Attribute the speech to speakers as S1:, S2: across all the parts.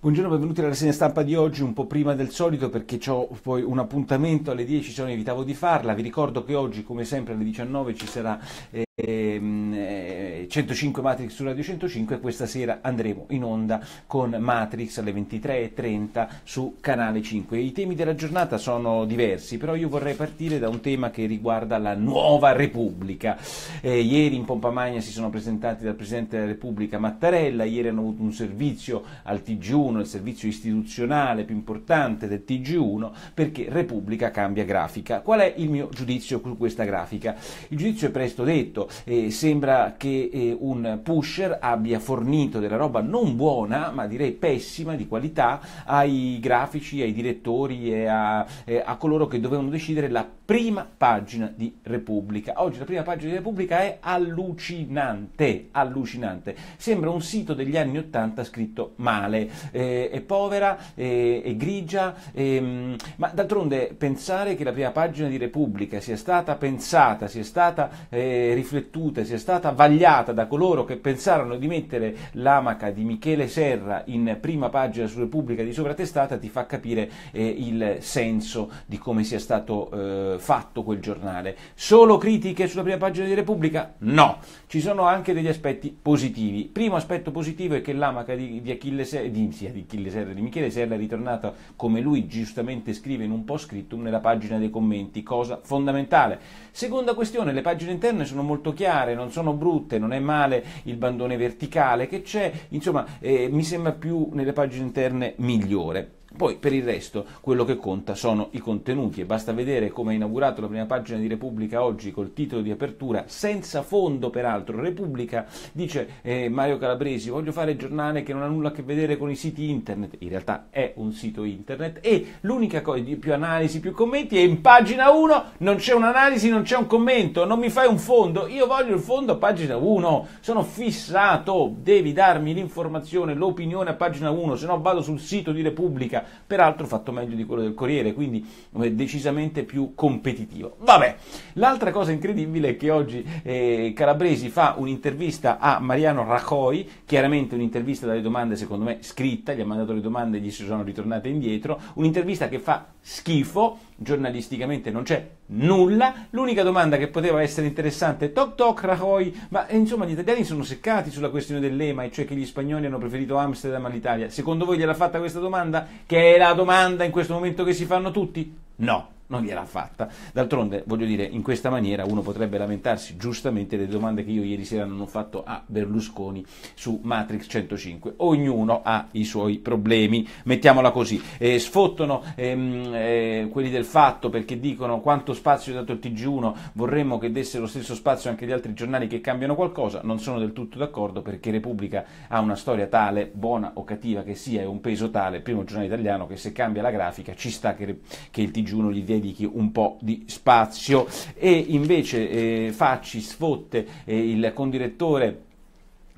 S1: Buongiorno, benvenuti alla rassegna stampa di oggi, un po' prima del solito perché ho poi un appuntamento alle 10, se non evitavo di farla. Vi ricordo che oggi, come sempre, alle 19 ci sarà... Ehm, eh, eh, 105 Matrix su Radio 105 questa sera andremo in onda con Matrix alle 23.30 su Canale 5. I temi della giornata sono diversi, però io vorrei partire da un tema che riguarda la nuova Repubblica. Eh, ieri in Pompamagna si sono presentati dal Presidente della Repubblica Mattarella, ieri hanno avuto un servizio al TG1, il servizio istituzionale più importante del TG1, perché Repubblica cambia grafica. Qual è il mio giudizio su questa grafica? Il giudizio è presto detto, eh, sembra che eh, eh, un pusher abbia fornito della roba non buona, ma direi pessima di qualità, ai grafici, ai direttori e a, eh, a coloro che dovevano decidere la prima pagina di Repubblica. Oggi la prima pagina di Repubblica è allucinante, allucinante. Sembra un sito degli anni Ottanta scritto male, eh, è povera, eh, è grigia, ehm, ma d'altronde pensare che la prima pagina di Repubblica sia stata pensata, sia stata eh, riflettuta, sia stata vagliata, firmata da coloro che pensarono di mettere l'amaca di Michele Serra in prima pagina su Repubblica di sovratestata ti fa capire eh, il senso di come sia stato eh, fatto quel giornale. Solo critiche sulla prima pagina di Repubblica? No, ci sono anche degli aspetti positivi. Primo aspetto positivo è che l'amaca di, di Achille Serra, di, sì, di, Achille Serra, di Michele Serra è ritornata, come lui giustamente scrive in un post scriptum, nella pagina dei commenti, cosa fondamentale. Seconda questione, le pagine interne sono molto chiare, non sono brutte, non è funzionare male, il bandone verticale che c'è, insomma eh, mi sembra più nelle pagine interne migliore. Poi per il resto quello che conta sono i contenuti e basta vedere come ha inaugurato la prima pagina di Repubblica oggi col titolo di apertura, senza fondo peraltro, Repubblica dice eh, Mario Calabresi voglio fare giornale che non ha nulla a che vedere con i siti internet, in realtà è un sito internet e l'unica cosa di più analisi, più commenti è in pagina 1 non c'è un'analisi, non c'è un commento, non mi fai un fondo, io voglio il fondo a pagina 1, sono fissato, devi darmi l'informazione, l'opinione a pagina 1, se no vado sul sito di Repubblica peraltro fatto meglio di quello del Corriere, quindi eh, decisamente più competitivo. Vabbè, l'altra cosa incredibile è che oggi eh, Calabresi fa un'intervista a Mariano Raccoi, chiaramente un'intervista dalle domande secondo me scritta, gli ha mandato le domande e gli si sono ritornate indietro, un'intervista che fa schifo, giornalisticamente non c'è nulla. L'unica domanda che poteva essere interessante è toc toc Rajoy, ma eh, insomma gli italiani sono seccati sulla questione dell'EMA, e cioè che gli spagnoli hanno preferito Amsterdam all'Italia. Secondo voi gliel'ha fatta questa domanda? Che è la domanda in questo momento che si fanno tutti? No non gliel'ha fatta. D'altronde, voglio dire, in questa maniera uno potrebbe lamentarsi giustamente delle domande che io ieri sera non ho fatto a Berlusconi su Matrix 105. Ognuno ha i suoi problemi, mettiamola così. Eh, sfottono ehm, eh, quelli del fatto perché dicono quanto spazio è dato il TG1, vorremmo che desse lo stesso spazio anche agli altri giornali che cambiano qualcosa. Non sono del tutto d'accordo perché Repubblica ha una storia tale, buona o cattiva che sia, e un peso tale, primo giornale italiano, che se cambia la grafica ci sta che, che il TG1 gli dia dedichi un po' di spazio e invece eh, Facci sfotte eh, il condirettore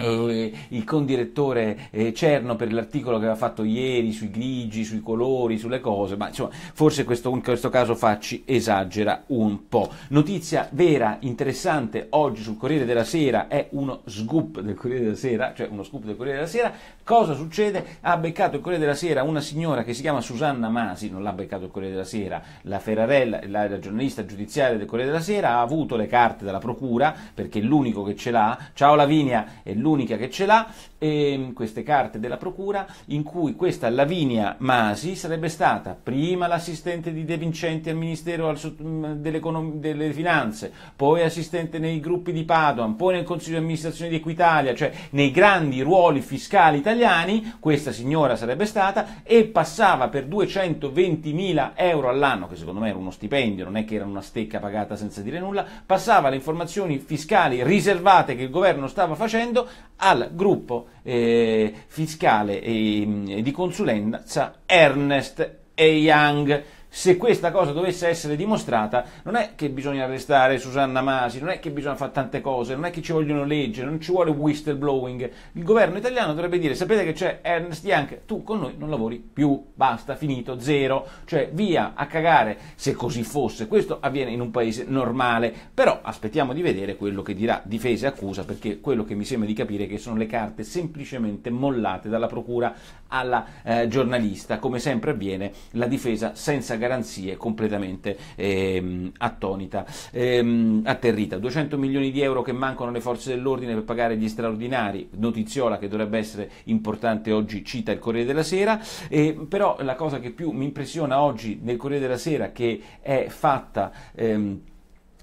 S1: eh, il condirettore eh, Cerno per l'articolo che aveva fatto ieri sui grigi, sui colori, sulle cose, ma insomma, forse questo, in questo caso Facci esagera un po'. Notizia vera, interessante, oggi sul Corriere della Sera è uno scoop del Corriere della Sera, cioè uno scoop del Corriere della Sera, cosa succede? Ha beccato il Corriere della Sera una signora che si chiama Susanna Masi, non l'ha beccato il Corriere della Sera, la Ferrarella, la, la giornalista giudiziaria del Corriere della Sera, ha avuto le carte dalla procura, perché è l'unico che ce l'ha, ciao Lavinia, è l'unico l'unica che ce l'ha, ehm, queste carte della procura in cui questa Lavinia Masi sarebbe stata prima l'assistente di De Vincenti al Ministero mm, delle, delle Finanze, poi assistente nei gruppi di Padoan, poi nel Consiglio di amministrazione di Equitalia, cioè nei grandi ruoli fiscali italiani, questa signora sarebbe stata e passava per 220.000 euro all'anno, che secondo me era uno stipendio, non è che era una stecca pagata senza dire nulla, passava le informazioni fiscali riservate che il governo stava facendo al gruppo eh, fiscale e, e mm, di consulenza Ernest e Young se questa cosa dovesse essere dimostrata, non è che bisogna arrestare Susanna Masi, non è che bisogna fare tante cose, non è che ci vogliono leggi, non ci vuole whistleblowing. Il governo italiano dovrebbe dire: sapete che c'è Ernst Young, tu con noi non lavori più, basta, finito, zero, cioè via a cagare se così fosse. Questo avviene in un paese normale, però aspettiamo di vedere quello che dirà difesa e accusa, perché quello che mi sembra di capire è che sono le carte semplicemente mollate dalla procura alla eh, giornalista, come sempre avviene la difesa senza garanzie completamente ehm, attonita, ehm, atterrita. 200 milioni di euro che mancano alle forze dell'ordine per pagare gli straordinari, notiziola che dovrebbe essere importante oggi, cita il Corriere della Sera, eh, però la cosa che più mi impressiona oggi nel Corriere della Sera che è fatta... Ehm,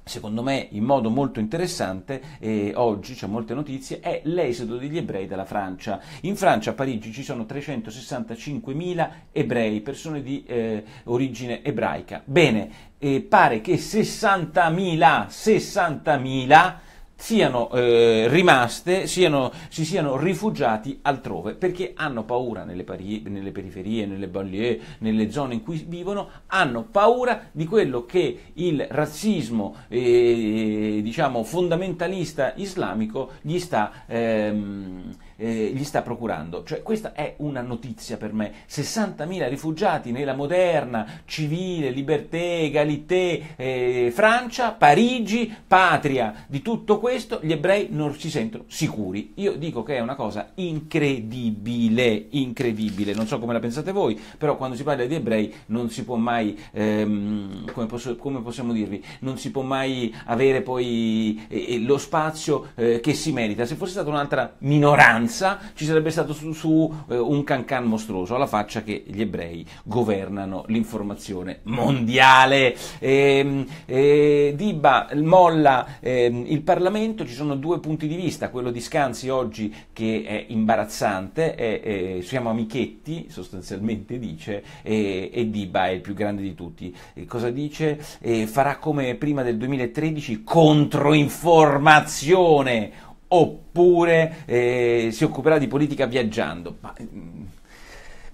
S1: secondo me in modo molto interessante, eh, oggi c'è molte notizie, è l'esodo degli ebrei dalla Francia. In Francia, a Parigi, ci sono 365.000 ebrei, persone di eh, origine ebraica. Bene, eh, pare che 60.000, 60.000 siano eh, rimaste, siano, si siano rifugiati altrove, perché hanno paura nelle, pari, nelle periferie, nelle banlieue, nelle zone in cui vivono, hanno paura di quello che il razzismo eh, diciamo, fondamentalista islamico gli sta ehm, eh, gli sta procurando. Cioè, questa è una notizia per me. 60.000 rifugiati nella moderna, civile, liberté, egalité, eh, Francia, Parigi, patria di tutto questo, gli ebrei non si sentono sicuri. Io dico che è una cosa incredibile, incredibile. Non so come la pensate voi, però quando si parla di ebrei non si può mai, ehm, come, posso, come, possiamo dirvi, non si può mai avere poi eh, eh lo spazio eh, che si merita. Se fosse stata un'altra minoranza, mancanza ci sarebbe stato su, su eh, un cancan mostruoso, alla faccia che gli ebrei governano l'informazione mondiale. E, ehm, e, eh, Diba molla eh, il Parlamento, ci sono due punti di vista, quello di Scanzi oggi che è imbarazzante, è, è, siamo amichetti sostanzialmente dice, e, e Diba è il più grande di tutti. E cosa dice? E farà come prima del 2013 controinformazione oppure eh, si occuperà di politica viaggiando. Ma, mm,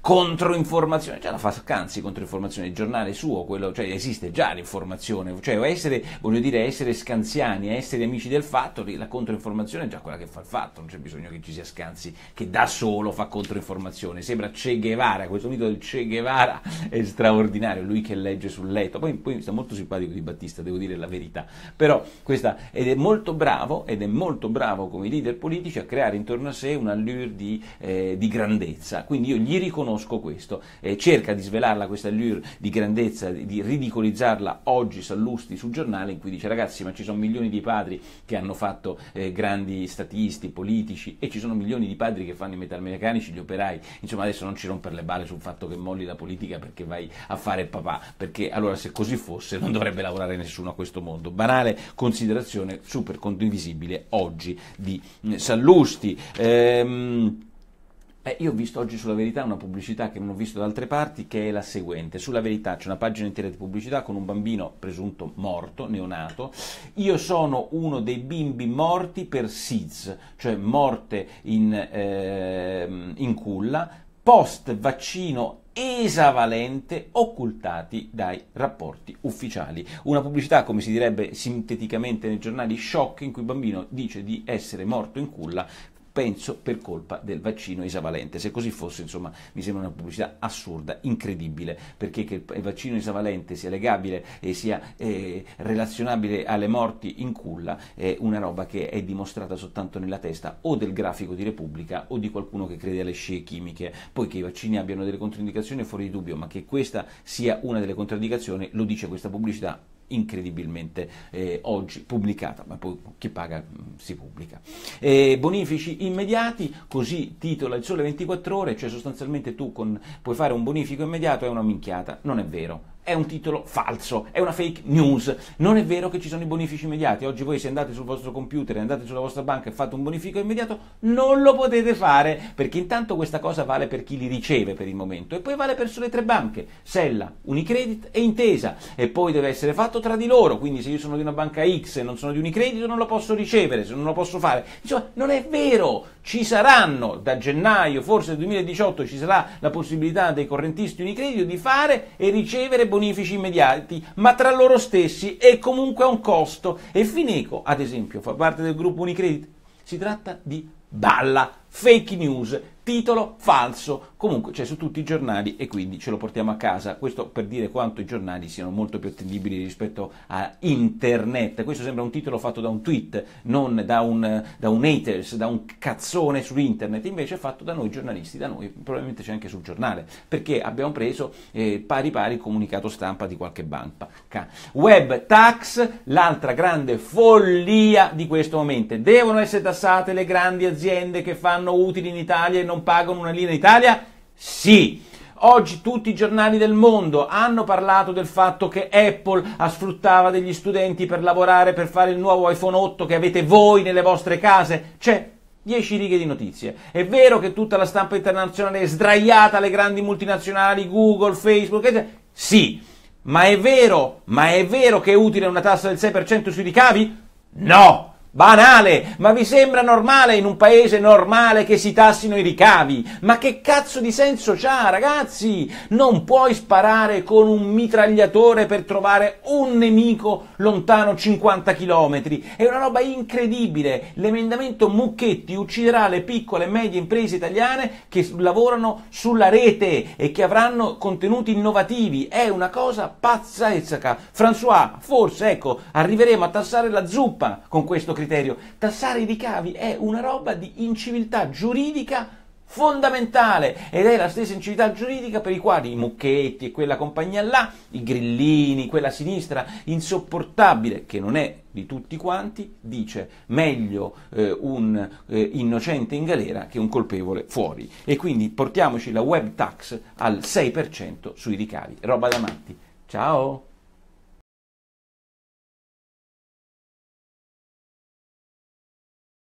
S1: controinformazione, già la fa Scanzi controinformazione, il giornale suo, quello, cioè esiste già l'informazione, cioè essere, voglio dire, essere scanziani, essere amici del fatto, la controinformazione è già quella che fa il fatto, non c'è bisogno che ci sia Scanzi che da solo fa controinformazione, sembra Che Guevara, questo mito del Che Guevara è straordinario, lui che legge sul letto, poi, poi mi sta molto simpatico di Battista, devo dire la verità, però questa, ed è molto bravo, ed è molto bravo come leader politici a creare intorno a sé un allure di, eh, di grandezza, quindi io gli riconosco conosco questo. Eh, cerca di svelarla questa allure di grandezza, di ridicolizzarla oggi Sallusti sul giornale in cui dice ragazzi ma ci sono milioni di padri che hanno fatto eh, grandi statisti, politici e ci sono milioni di padri che fanno i metalmeccanici, gli operai, insomma adesso non ci rompere le balle sul fatto che molli la politica perché vai a fare papà, perché allora se così fosse non dovrebbe lavorare nessuno a questo mondo. Banale considerazione super condivisibile oggi di mm, Sallusti. Ehm, Beh, io ho visto oggi sulla Verità una pubblicità che non ho visto da altre parti, che è la seguente. Sulla Verità c'è una pagina intera di pubblicità con un bambino presunto morto, neonato. Io sono uno dei bimbi morti per SIDS, cioè morte in, eh, in culla, post vaccino esavalente occultati dai rapporti ufficiali. Una pubblicità, come si direbbe sinteticamente nei giornali, shock in cui il bambino dice di essere morto in culla penso per colpa del vaccino isavalente. Se così fosse, insomma, mi sembra una pubblicità assurda, incredibile, perché che il vaccino isavalente sia legabile e sia eh, relazionabile alle morti in culla è una roba che è dimostrata soltanto nella testa o del grafico di Repubblica o di qualcuno che crede alle scie chimiche. Poi che i vaccini abbiano delle controindicazioni è fuori di dubbio, ma che questa sia una delle contraddicazioni lo dice questa pubblicità incredibilmente eh, oggi pubblicata, ma poi chi paga mm, si pubblica. Eh, bonifici immediati, così titola il sole 24 ore, cioè sostanzialmente tu con, puoi fare un bonifico immediato, è una minchiata, non è vero, è un titolo falso, è una fake news. Non è vero che ci sono i bonifici immediati. Oggi voi se andate sul vostro computer, andate sulla vostra banca e fate un bonifico immediato, non lo potete fare, perché intanto questa cosa vale per chi li riceve per il momento e poi vale per sulle tre banche, Sella, Unicredit e Intesa e poi deve essere fatto tra di loro, quindi se io sono di una banca X e non sono di Unicredit non lo posso ricevere, se non lo posso fare. Insomma, non è vero. Ci saranno da gennaio, forse 2018 ci sarà la possibilità dei correntisti Unicredit di fare e ricevere bonifici immediati, ma tra loro stessi e comunque a un costo. E Fineco, ad esempio, fa parte del gruppo Unicredit. Si tratta di balla, fake news, titolo falso, comunque c'è su tutti i giornali e quindi ce lo portiamo a casa, questo per dire quanto i giornali siano molto più attendibili rispetto a internet, questo sembra un titolo fatto da un tweet, non da un, da un haters, da un cazzone su internet, invece è fatto da noi giornalisti, da noi, probabilmente c'è anche sul giornale, perché abbiamo preso eh, pari pari il comunicato stampa di qualche banca. Web tax, l'altra grande follia di questo momento, devono essere tassate le grandi aziende che fanno utili in Italia e non non pagano una linea in Italia? Sì. Oggi tutti i giornali del mondo hanno parlato del fatto che Apple sfruttava degli studenti per lavorare, per fare il nuovo iPhone 8 che avete voi nelle vostre case. C'è 10 righe di notizie. È vero che tutta la stampa internazionale è sdraiata alle grandi multinazionali, Google, Facebook, eccetera. Sì. Ma è vero, ma è vero che è utile una tassa del 6% sui ricavi? No! Banale, ma vi sembra normale in un paese normale che si tassino i ricavi? Ma che cazzo di senso c'ha, ragazzi? Non puoi sparare con un mitragliatore per trovare un nemico lontano 50 km. È una roba incredibile. L'emendamento Mucchetti ucciderà le piccole e medie imprese italiane che lavorano sulla rete e che avranno contenuti innovativi. È una cosa pazzesca. François, forse, ecco, arriveremo a tassare la zuppa con questo criterio criterio. Tassare i ricavi è una roba di inciviltà giuridica fondamentale ed è la stessa inciviltà giuridica per i quali i mucchetti e quella compagnia là, i grillini, quella sinistra insopportabile che non è di tutti quanti, dice meglio eh, un eh, innocente in galera che un colpevole fuori e quindi portiamoci la web tax al 6% sui ricavi, roba da matti. Ciao!